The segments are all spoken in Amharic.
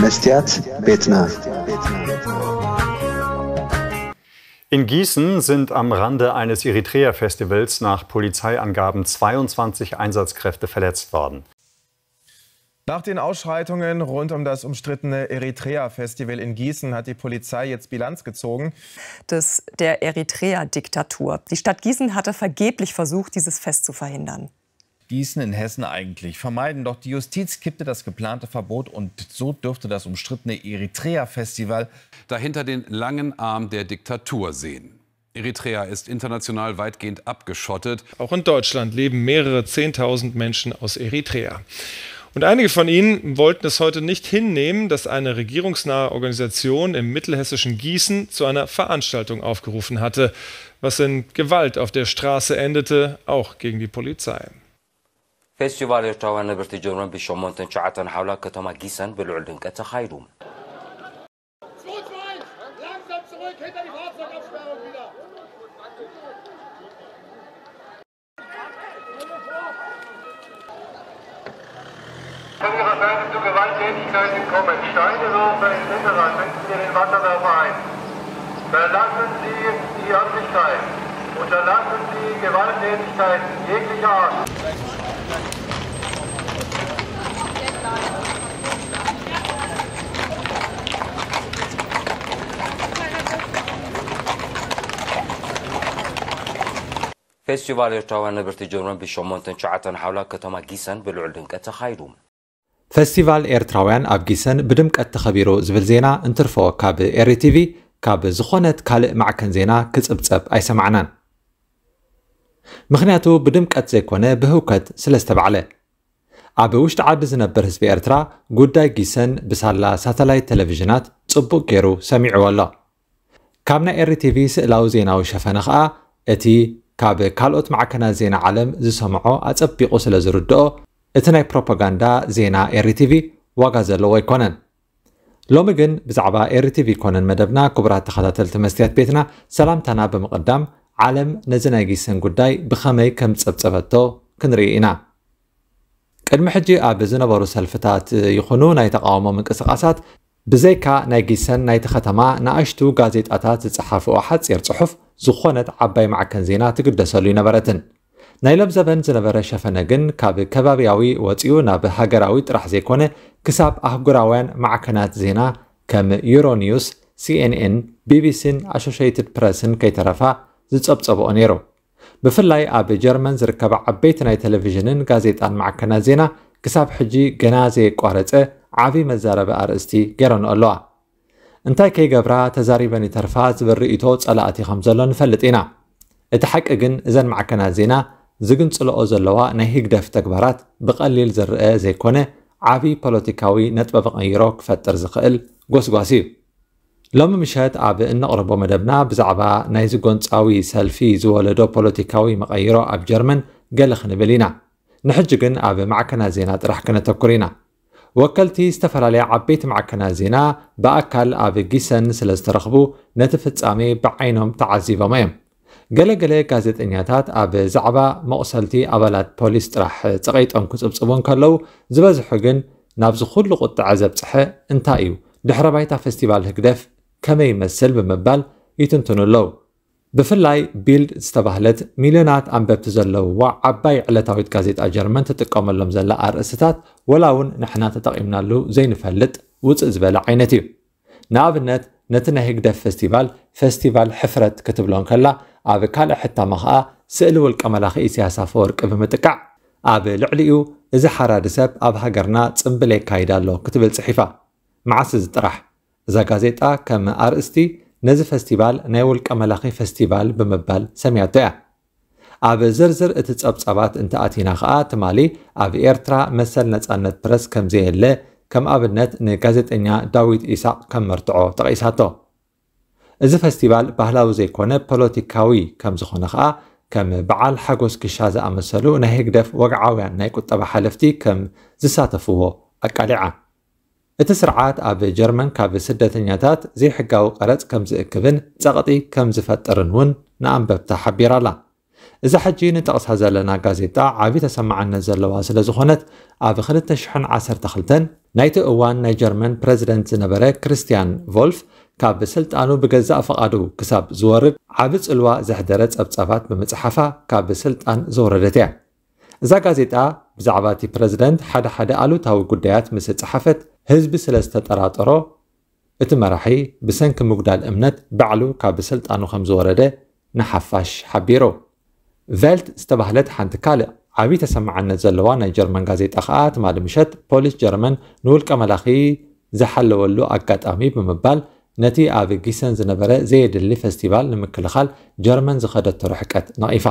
Mestiaz Betna. In Gießen sind am Rande eines Eritrea-Festivals nach Polizeiangaben 22 Einsatzkräfte verletzt worden. Nach den Ausschreitungen rund um das umstrittene Eritrea-Festival in Gießen hat die Polizei jetzt Bilanz gezogen. Das der Eritrea-Diktatur. Die Stadt Gießen hatte vergeblich versucht, dieses Fest zu verhindern. Gießen in Hessen eigentlich vermeiden. Doch die Justiz kippte das geplante Verbot und so dürfte das umstrittene Eritrea-Festival dahinter den langen Arm der Diktatur sehen. Eritrea ist international weitgehend abgeschottet. Auch in Deutschland leben mehrere Zehntausend Menschen aus Eritrea. Und einige von ihnen wollten es heute nicht hinnehmen, dass eine regierungsnahe Organisation im mittelhessischen Gießen zu einer Veranstaltung aufgerufen hatte, was in Gewalt auf der Straße endete, auch gegen die Polizei. ፌስቲቫል ኤርትራውያን ነበርቲ ጀምረን ብ89 ሓውላ ከተማ ጊሰን ብልዑል ድምቀት ተኻይዱ Von ihrer Seite zu Gewalttätigkeiten kommen. Steinerofer in Mittelrhein möchten Sie den Wasserwerfer ein. Verlassen Sie die Öffentlichkeit. Unterlassen Sie Gewalttätigkeiten jeglicher Art. ፌስቲቫል ኤርትራውያን ንብርቲ ጀምሮን ብ8 9 ሓውላ ከተማ ጊሰን ብልዑል ድምቀት ተኻይዱ ፌስቲቫል ኤርትራውያን ኣብ ጊሰን ብድምቀት ተኸቢሩ ዝብል ዜና እንትርፈዎ ካብ ኤርቲቪ ካብ ዝኾነት ካልእ ማዕከን ዜና ክፅብፀብ ኣይሰማዕናን ምክንያቱ ብድምቀት ዘይኮነ ብህውከት ስለ ዝተባዕለ ኣብ ውሽጢ ዓዲ ዝነብር ህዝቢ ኤርትራ ጉዳይ ጊሰን ብሳላ ሳተላይት ቴሌቭዥናት ጽቡቕ ገይሩ ሰሚዕዎ ኣሎ ካብ ናይ ኤርቲቪ ስእላዊ ዜናዊ ሸፈነ ከዓ እቲ ካብ ካልኦት ማዕከናት ዜና ዓለም ዝሰምዖ ኣጸቢቑ ስለ ዝርድኦ እቲ ናይ ፕሮፓጋንዳ ዜና ኤርቲቪ ዋጋ ዘለዎ ኣይኮነን ሎሚ ግን ብዛዕባ ኤርቲቪ ኮነን መደብና ክቡራት ተኸታተልቲ መስትያት ቤትና ሰላምታና ብምቕዳም ዓለም ነዚ ናይ ጊሰን ጉዳይ ብኸመይ ከም ጸብጸበቶ ክንርኢ ኢና ቅድሚ ሕጂ ኣብ ዝነበሩ ሰልፍታት ይኹኑ ናይ ተቃውሞ ምንቅስቓሳት ብዘይካ ናይ ጊሰን ናይቲ ከተማ ንኣሽቱ ጋዜጣታት ዝፀሓፍኦ ሓፂር ጽሑፍ ዝኾነት ዓባይ ማዕከን ዜና ትግደሰሉ ይነበረትን ናይ ሎም ዘበን ዝነበረ ሸፈነ ግን ካብ ከባብያዊ ወፂኡ ናብ ሃገራዊ ጥራሕ ዘይኮነ ክሳብ ኣህጉራውያን ማዕከናት ዜና ከም ዩሮኒውስ ሲኤንኤን ቢቢሲን ኣሶሽትድ ፕረስን ከይተረፋ ዝፀብፀብኦ ነይሩ ብፍላይ ኣብ ጀርመን ዝርከባ ዓበይቲ ናይ ቴሌቭዥንን ጋዜጣን ማዕከናት ዜና ክሳብ ሕጂ ገና ዘየቋረፀ عوی مزارة بأرستي جرن الله انتاي كي قبرا تزاريبا ترفاز بالرئيتوت على أتي خمزلون فلتينا اتحق اجن إذن معكنا زينا زقن صلقو زلوا نهيق دف تكبرات بقليل زرقه زي كونه عبي بوليتيكاوي نتبة بقيرو كفتر زخقل قوسقواسيو ሎሚ ምሸት ኣብ እነቕርቦ መደብና ብዛዕባ ናይዚ ጎንፃዊ ሰልፊ ዝወለዶ ፖለቲካዊ መቐይሮ ኣብ ጀርመን ገለ عب جرمن ንሕጂ ግን نحجقن ማዕከና معكنا زينات ክነተኩር ኢና وكلتي استفر علي عبيت مع كنازينا بأكل أبي جيسن سلس ترخبو نتفت سامي بعينهم تعزيبا ميم قلي قلي قازيت إنياتات أبي زعبا مؤسلتي أبلات بوليس راح تغيت أم كتب سبون كلو زباز حقن نابز خلو قد تعزب صحة انتايو دحرا بايتا فستيبال هكدف كمي مسل بمبال يتنتنو اللو ብፍላይ ቢልድ ዝተባህለት ሚልዮናት ኣንበብቲ ዘለውዋ ዓባይ ዕለታዊት ጋዜጣ ጀርመን ትጥቀመሎም ዘላ ኣርእስታት ወላ እውን ንሕና ተጠቒምናሉ ዘይንፈልጥ ውፅእ ዝበለ ዓይነት እዩ ንኣብነት ነቲ ናይ ህግደፍ ፌስቲቫል ፌስቲቫል ሕፍረት ክትብሎን ከላ ኣብ ካልእ ሕታማ ከዓ ስእሊ ውልቀ መላኽኢ ስያሳፈ ወርቂ ብምጥቃዕ ኣብ ልዕሊኡ እዚ ሓራዲ ሰብ ኣብ ሃገርና ፅምብል የካይዳ ኣሎ ክትብል ፅሒፋ መዓስ ዝጥራሕ እዛ ጋዜጣ ከም ኣርእስቲ ነዚ ፈስቲቫል ናይ ውልቀ መላኺ ፈስቲቫል ብምባል ሰሚያቶ እያ ኣብ ዝርዝር እቲ ጸብጻባት እንተኣቲና ኸኣ ትማሊ ኣብ ኤርትራ መሰል ነጻነት ፕረስ ከምዘየለ ከም ኣብነት ንጋዜጠኛ ዳዊት ኢሳቅ ከም መርትዖ ተቐይሳቶ እዚ ፈስቲቫል ባህላዊ ዘይኮነ ፖለቲካዊ ከም ዝኾነ ኸኣ ከም በዓል ሓጎስ ክሻ ዝኣመሰሉ ናይ ህግደፍ ወግዓውያን ናይ ቁጠባ ሓለፍቲ ከም ዝሳተፍዎ ኣቃሊዓ እቲ ስርዓት ኣብ ጀርመን ካብ ስደተኛታት ዘይሕጋዊ ቀረፅ ከም ዝእክብን ፀቕጢ ከም ዝፈጥርን እውን ንኣንበብታ ሓቢራ ኣላ እዛ ሕጂ ንጠቕሳ ዘለና ጋዜጣ ዓብዪ ተሰማዓነት ዘለዋ ስለ ዝኾነት ኣብ 212 ናይቲ እዋን ናይ ጀርመን ፕረዚደንት ዝነበረ ክርስቲያን ቮልፍ ካብ ስልጣኑ ብገዛእ ፈቓዱ ክሳብ ዝወርድ ዓብ ፅልዋ ዘሕደረ ጸብጻባት ብምፅሓፋ ካብ ስልጣን ዝወረደት እያ እዛ ጋዜጣ ብዛዕባ እቲ ፕረዚደንት ሓደ ሓደ ኣሉታዊ ጉዳያት ምስ ጸሓፈት ህዝቢ ስለ ዝተጠራጠሮ እቲ መራሒ ብሰንኪ ምጉዳል እምነት ባዕሉ ካብ ስልጣኑ ከም ዝወረደ ንሓፋሽ ሓቢሮ ቨልት ዝተባህለት ሓንቲ ካልእ ዓብዪ ተሰማዓነት ዘለዋ ናይ ጀርመን ጋዜጣ ከዓ ትማሊ ምሸት ፖሊስ ጀርመን ንውልቀ መላኺ ዝሓለወሉ ኣጋጣሚ ብምባል ነቲ ኣብ ጊሰን ዝነበረ ዘየድሊ ፌስቲቫል ንምክልኻል ጀርመን ዝኸደቶ ርሕቀት ነቒፋ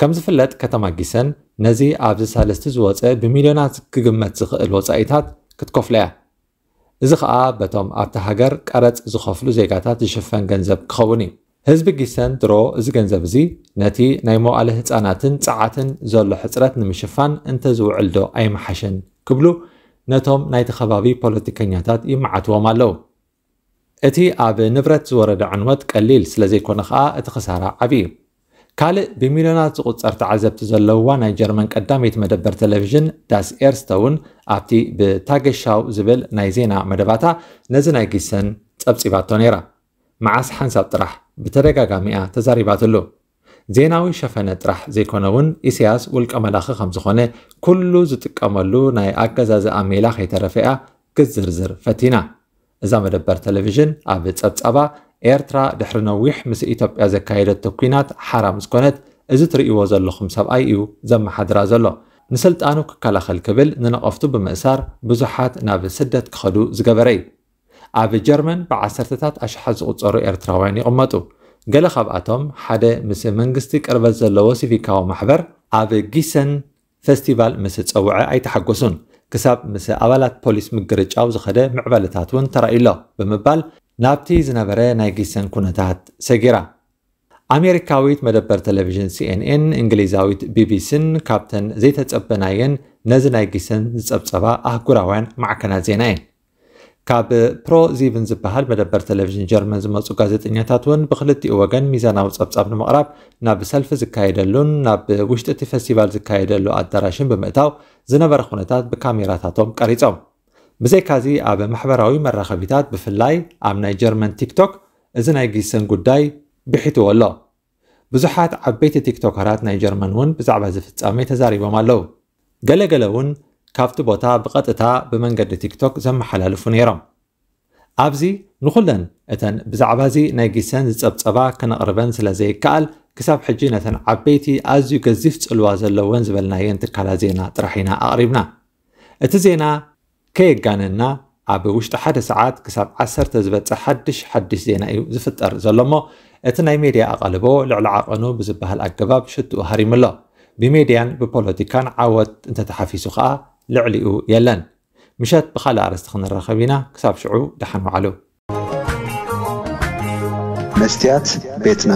ከም ዝፍለጥ ከተማ ጊሰን ነዚ ኣብዚ ሳለስቲ ዝወፀ ብሚልዮናት ክግመት ዝኽእል ወፃኢታት ክትከፍሎ እያ እዚ ከዓ በቶም ኣብቲ ሃገር ቀረፅ ዝኸፍሉ ዜጋታት ዝሽፈን ገንዘብ ክኸውን እዩ ህዝቢ ጊሰን ድሮ እዚ ገንዘብ እዚ ነቲ ናይ መዋዕለ ህፃናትን ፀዓትን ዘሎ ሕፅረት ንምሽፋን እንተዝውዕል ዶ ኣይመሓሸን ክብሉ ነቶም ናይቲ ከባቢ ፖለቲከኛታት ይመዓትዎም ኣለዉ እቲ ኣብ ንብረት ዝወረደ ዕንወት ቀሊል ስለ ዘይኮነ ከዓ እቲ ኽሳራ ዓብዪ እዩ ካልእ ብሚልዮናት ዝቑፀር ተዓዘብቲ ዘለውዋ ናይ ጀርመን ቀዳሜት መደበር ቴሌቭዥን ዳስ ኤርስተ እውን ኣብቲ ብታገሻው ዝብል ናይ ዜና መደባታ ነዚ ናይ ግሰን ፀብፂባቶ ነይራ መዓስ ሓንሳብ ጥራሕ ብተደጋጋሚ እያ ተዛሪባትሉ ዜናዊ ሸፈነ ጥራሕ ዘይኮነ እውን እስያስ ውልቀ መላኺ ከም ዝኾነ ኩሉ ዝጥቀመሉ ናይ ኣገዛዝኣ ሜላ ከይተረፈያ እያ ፈቲና እዛ መደበር ቴሌቭዥን ኣብ ጸብጻባ ኤርትራ ድሕሪ ነዊሕ ምስ ኢትዮጵያ ዘካየደቶ ኩናት ሓራም ዝኮነት እዚ ትርእይዎ ዘለኹም ሰብኣይ እዩ ዘመሓድራ ዘሎ ንስልጣኑ ክከላኸል ክብል ንነቐፍቱ ብምእሳር ብዙሓት ናብ ስደት ክኸዱ ዝገበረ እዩ ኣብ ጀርመን ብዓሰርተታት ኣሽሓት ዝቕፀሩ ኤርትራውያን ይቕመጡ ገለ ካብኣቶም ሓደ ምስ መንግስቲ ቅርበት ዘለዎ ሲቪካዊ ማሕበር ኣብ ጊሰን ፌስቲቫል ምስ ፀውዐ ኣይተሓገሱን ክሳብ ምስ ኣባላት ፖሊስ ምግርጫው ዝኸደ ምዕበለታት እውን ተራእዩሎ ብምባል ናብቲ ዝነበረ ናይ ግሰን ኩነታት ሰጊራ ኣሜሪካዊት መደበር ቴሌቭዥን ሲኤንኤን እንግሊዛዊት ቢቢሲን ካብተን ዘይተጸበናየን ነዚ ናይ ግሰን ዝጸብጸባ ኣህጉራውያን ማዕከናት ዜና እየን ካብ ፕሮዚቭን ዝበሃል መደበር ቴሌቭዥን ጀርመን ዝመፁ ጋዜጠኛታት እውን ብክልቲኡ ወገን ሚዛናዊ ጸብጻብ ንምቕራብ ናብ ሰልፊ ዝካየደሉን ናብ ውሽጢ እቲ ፈስቲቫል ዝካየደሉ ኣዳራሽን ብምእታው ዝነበረ ኩነታት ብካሜራታቶም ቀሪፆም ብዘይካዚ ኣብ ማሕበራዊ መራኸቢታት ብፍላይ ኣብ ናይ ጀርመን ቲክቶክ እዚ ናይ ጊሰን ጉዳይ ብሒትዎ ኣሎ ብዙሓት ዓበይቲ ቲክቶከራት ናይ ጀርመን እውን ብዛዕባ እዚ ፍጻሜ ተዛሪቦም ኣለው ገለገለ እውን ካብቲ ቦታ ብቐጥታ ብመንገዲ ቲክቶክ ዘመሓላልፉ ነይሮም ኣብዚ ንኹለን እተን ብዛዕባ እዚ ናይ ጊሰን ዝፀብፀባ ክነቕርበን ስለ ዘይከኣል ክሳብ ሕጂ ነተን ዓበይቲ ኣዝዩ ገዚፍ ፅልዋ ዘለወን ዝበልናየን ትካላት ዜና ጥራሕ ኢና ኣቕሪብና እቲ ዜና ከየጋነና ኣብ ውሽጢ ሓደ ሰዓት ክሳብ 10 ዝበፅሕ ሓድሽ ሓድሽ ዜና እዩ ዝፍጠር ዘሎ እሞ እቲ ናይ ሜድያ ኣቓልቦ ልዕሊ ዓቐኑ ብዝበሃል ኣገባብ ሽትኡ ሃሪሙ ኣሎ ብሜድያን ብፖለቲካን ዓወት እንተተሓፊሱ ከዓ ልዕሊኡ የለን ምሸት ብካልእ ኣርስቲ ክንራኸብ ኢና ክሳብ ሽዑ ድሓን ዋዕሉ መስትያት ቤትና